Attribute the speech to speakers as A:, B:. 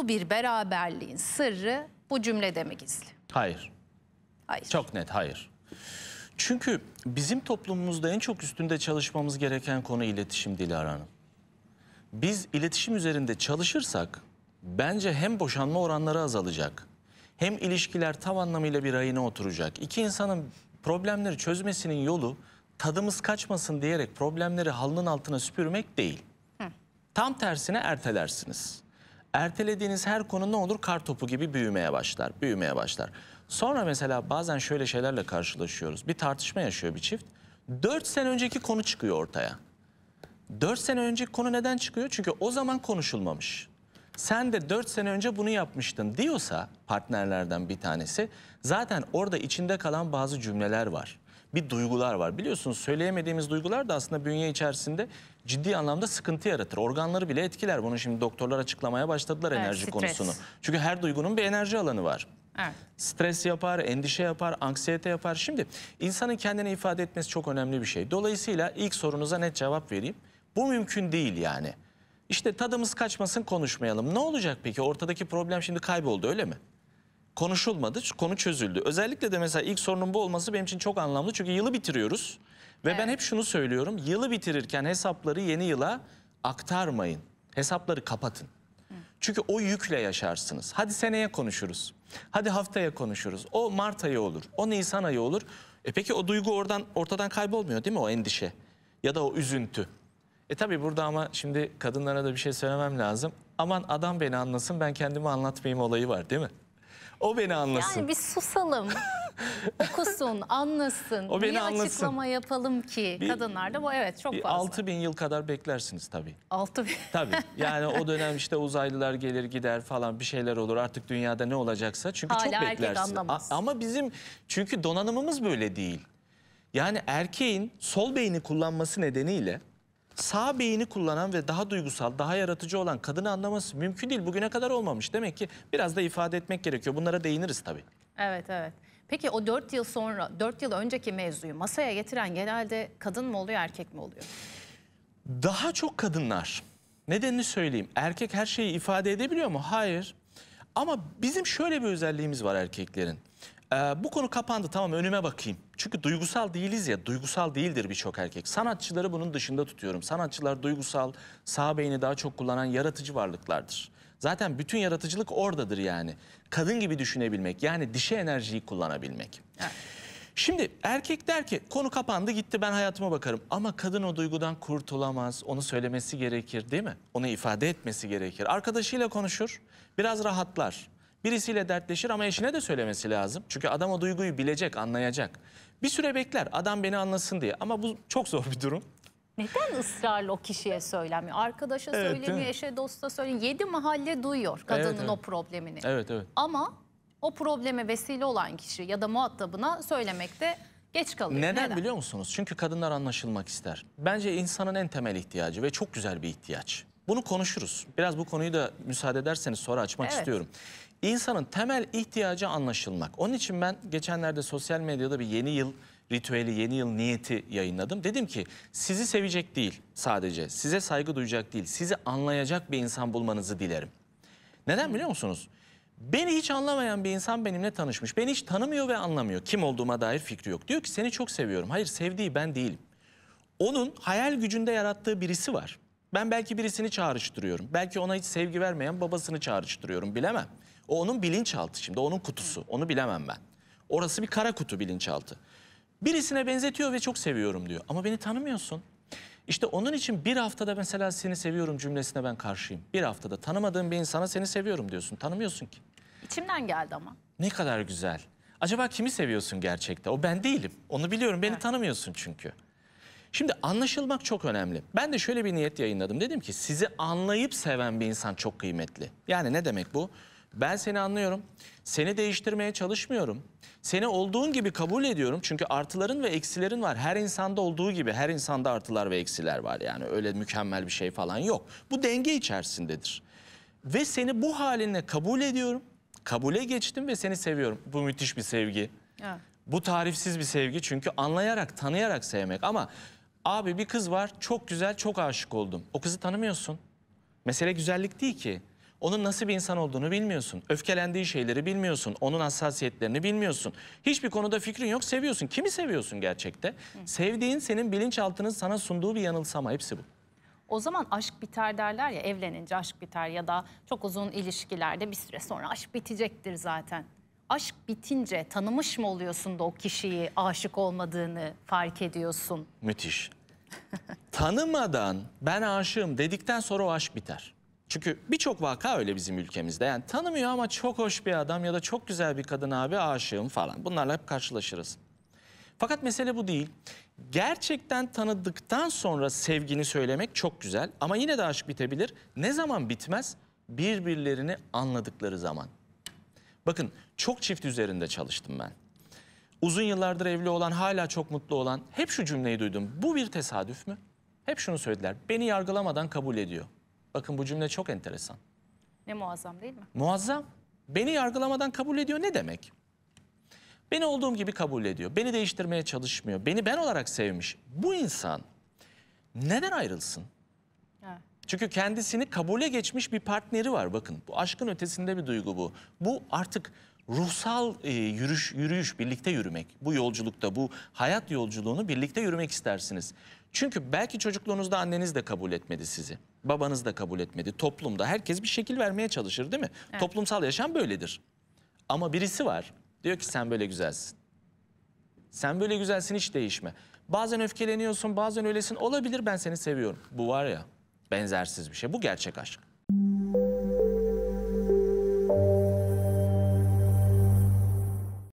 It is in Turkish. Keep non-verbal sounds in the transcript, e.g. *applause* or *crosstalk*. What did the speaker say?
A: mutlu bir beraberliğin sırrı bu cümlede mi gizli? Hayır. Hayır. Çok net hayır. Çünkü bizim toplumumuzda en çok üstünde çalışmamız gereken konu iletişim Dilara Hanım. Biz iletişim üzerinde çalışırsak bence hem boşanma oranları azalacak hem ilişkiler tam anlamıyla bir ayına oturacak. İki insanın problemleri çözmesinin yolu tadımız kaçmasın diyerek problemleri halının altına süpürmek değil. Hı. Tam tersine ertelersiniz ertelediğiniz her konu ne olur? Kar topu gibi büyümeye başlar, büyümeye başlar. Sonra mesela bazen şöyle şeylerle karşılaşıyoruz. Bir tartışma yaşıyor bir çift. 4 sene önceki konu çıkıyor ortaya. 4 sene önceki konu neden çıkıyor? Çünkü o zaman konuşulmamış. Sen de 4 sene önce bunu yapmıştın diyorsa partnerlerden bir tanesi zaten orada içinde kalan bazı cümleler var bir duygular var. Biliyorsunuz söyleyemediğimiz duygular da aslında bünye içerisinde ciddi anlamda sıkıntı yaratır. Organları bile etkiler. Bunu şimdi doktorlar açıklamaya başladılar evet, enerji stres. konusunu. Çünkü her duygunun bir enerji alanı var. Evet. Stres yapar, endişe yapar, anksiyete yapar. Şimdi insanın kendini ifade etmesi çok önemli bir şey. Dolayısıyla ilk sorunuza net cevap vereyim. Bu mümkün değil yani. İşte tadımız kaçmasın konuşmayalım. Ne olacak peki? Ortadaki problem şimdi kayboldu öyle mi? konuşulmadı. Konu çözüldü. Özellikle de mesela ilk sorunun bu olması benim için çok anlamlı. Çünkü yılı bitiriyoruz. Ve evet. ben hep şunu söylüyorum. Yılı bitirirken hesapları yeni yıla aktarmayın. Hesapları kapatın. Çünkü o yükle yaşarsınız. Hadi seneye konuşuruz. Hadi haftaya konuşuruz. O Mart ayı olur. O Nisan ayı olur. E peki o duygu oradan ortadan kaybolmuyor değil mi o endişe? Ya da o üzüntü. E tabi burada ama şimdi kadınlara da bir şey söylemem lazım. Aman adam beni anlasın ben kendimi anlatmayayım olayı var değil mi? O beni anlasın. Yani bir susalım. *laughs* Okusun, anlasın. O beni Niye anlasın. açıklama yapalım ki bir, da. bu evet çok bir fazla. 6 bin yıl kadar beklersiniz tabii. 6 bin. Tabii *laughs* yani o dönem işte uzaylılar gelir gider falan bir şeyler olur artık dünyada ne olacaksa. Çünkü Hala çok beklersin. Anlamaz. ama bizim çünkü donanımımız böyle değil. Yani erkeğin sol beyni kullanması nedeniyle sağ beyni kullanan ve daha duygusal, daha yaratıcı olan kadını anlaması mümkün değil. Bugüne kadar olmamış. Demek ki biraz da ifade etmek gerekiyor. Bunlara değiniriz tabii. Evet, evet. Peki o 4 yıl sonra, 4 yıl önceki mevzuyu masaya getiren genelde kadın mı oluyor, erkek mi oluyor? Daha çok kadınlar. Nedenini söyleyeyim. Erkek her şeyi ifade edebiliyor mu? Hayır. Ama bizim şöyle bir özelliğimiz var erkeklerin. Ee, bu konu kapandı tamam önüme bakayım. Çünkü duygusal değiliz ya duygusal değildir birçok erkek. Sanatçıları bunun dışında tutuyorum. Sanatçılar duygusal, sağ beyni daha çok kullanan yaratıcı varlıklardır. Zaten bütün yaratıcılık oradadır yani. Kadın gibi düşünebilmek yani dişe enerjiyi kullanabilmek. Şimdi erkek der ki konu kapandı gitti ben hayatıma bakarım. Ama kadın o duygudan kurtulamaz. Onu söylemesi gerekir değil mi? Onu ifade etmesi gerekir. Arkadaşıyla konuşur. Biraz rahatlar. Birisiyle dertleşir ama eşine de söylemesi lazım. Çünkü adam o duyguyu bilecek, anlayacak. Bir süre bekler adam beni anlasın diye. Ama bu çok zor bir durum. Neden ısrarla o kişiye söylemiyor? Arkadaşa evet, söylemiyor, eşe, dosta söylemiyor. Yedi mahalle duyuyor kadının evet, evet. o problemini. Evet, evet. Ama o probleme vesile olan kişi ya da muhatabına söylemekte geç kalıyor. Neden, Neden biliyor musunuz? Çünkü kadınlar anlaşılmak ister. Bence insanın en temel ihtiyacı ve çok güzel bir ihtiyaç. Bunu konuşuruz. Biraz bu konuyu da müsaade ederseniz sonra açmak evet. istiyorum insanın temel ihtiyacı anlaşılmak. Onun için ben geçenlerde sosyal medyada bir yeni yıl ritüeli, yeni yıl niyeti yayınladım. Dedim ki sizi sevecek değil sadece, size saygı duyacak değil, sizi anlayacak bir insan bulmanızı dilerim. Neden biliyor musunuz? Beni hiç anlamayan bir insan benimle tanışmış. Beni hiç tanımıyor ve anlamıyor. Kim olduğuma dair fikri yok. Diyor ki seni çok seviyorum. Hayır sevdiği ben değilim. Onun hayal gücünde yarattığı birisi var. Ben belki birisini çağrıştırıyorum. Belki ona hiç sevgi vermeyen babasını çağrıştırıyorum bilemem. O onun bilinçaltı şimdi. Onun kutusu. Onu bilemem ben. Orası bir kara kutu bilinçaltı. Birisine benzetiyor ve çok seviyorum diyor. Ama beni tanımıyorsun. İşte onun için bir haftada mesela seni seviyorum cümlesine ben karşıyım. Bir haftada tanımadığın bir insana seni seviyorum diyorsun. Tanımıyorsun ki. İçimden geldi ama. Ne kadar güzel. Acaba kimi seviyorsun gerçekte? O ben değilim. Onu biliyorum. Beni evet. tanımıyorsun çünkü. Şimdi anlaşılmak çok önemli. Ben de şöyle bir niyet yayınladım. Dedim ki sizi anlayıp seven bir insan çok kıymetli. Yani ne demek bu? Ben seni anlıyorum. Seni değiştirmeye çalışmıyorum. Seni olduğun gibi kabul ediyorum. Çünkü artıların ve eksilerin var. Her insanda olduğu gibi her insanda artılar ve eksiler var. Yani öyle mükemmel bir şey falan yok. Bu denge içerisindedir. Ve seni bu haline kabul ediyorum. Kabule geçtim ve seni seviyorum. Bu müthiş bir sevgi. Evet. Bu tarifsiz bir sevgi çünkü anlayarak, tanıyarak sevmek. Ama abi bir kız var çok güzel, çok aşık oldum. O kızı tanımıyorsun. Mesele güzellik değil ki. Onun nasıl bir insan olduğunu bilmiyorsun. Öfkelendiği şeyleri bilmiyorsun. Onun hassasiyetlerini bilmiyorsun. Hiçbir konuda fikrin yok. Seviyorsun. Kimi seviyorsun gerçekte? Hı. Sevdiğin senin bilinçaltının sana sunduğu bir yanılsama. Hepsi bu. O zaman aşk biter derler ya evlenince aşk biter ya da çok uzun ilişkilerde bir süre sonra aşk bitecektir zaten. Aşk bitince tanımış mı oluyorsun da o kişiyi aşık olmadığını fark ediyorsun? Müthiş. *laughs* Tanımadan ben aşığım dedikten sonra o aşk biter. Çünkü birçok vaka öyle bizim ülkemizde. Yani tanımıyor ama çok hoş bir adam ya da çok güzel bir kadın abi aşığım falan. Bunlarla hep karşılaşırız. Fakat mesele bu değil. Gerçekten tanıdıktan sonra sevgini söylemek çok güzel ama yine de aşk bitebilir. Ne zaman bitmez? Birbirlerini anladıkları zaman. Bakın çok çift üzerinde çalıştım ben. Uzun yıllardır evli olan, hala çok mutlu olan hep şu cümleyi duydum. Bu bir tesadüf mü? Hep şunu söylediler. Beni yargılamadan kabul ediyor. Bakın bu cümle çok enteresan. Ne muazzam değil mi? Muazzam. Beni yargılamadan kabul ediyor ne demek? Beni olduğum gibi kabul ediyor. Beni değiştirmeye çalışmıyor. Beni ben olarak sevmiş. Bu insan neden ayrılsın? Çünkü kendisini kabule geçmiş bir partneri var. Bakın bu aşkın ötesinde bir duygu bu. Bu artık ruhsal e, yürüyüş, yürüyüş, birlikte yürümek. Bu yolculukta, bu hayat yolculuğunu birlikte yürümek istersiniz. Çünkü belki çocukluğunuzda anneniz de kabul etmedi sizi. Babanız da kabul etmedi. Toplumda herkes bir şekil vermeye çalışır değil mi? Evet. Toplumsal yaşam böyledir. Ama birisi var. Diyor ki sen böyle güzelsin. Sen böyle güzelsin hiç değişme. Bazen öfkeleniyorsun, bazen öylesin. Olabilir ben seni seviyorum. Bu var ya benzersiz bir şey. Bu gerçek aşk.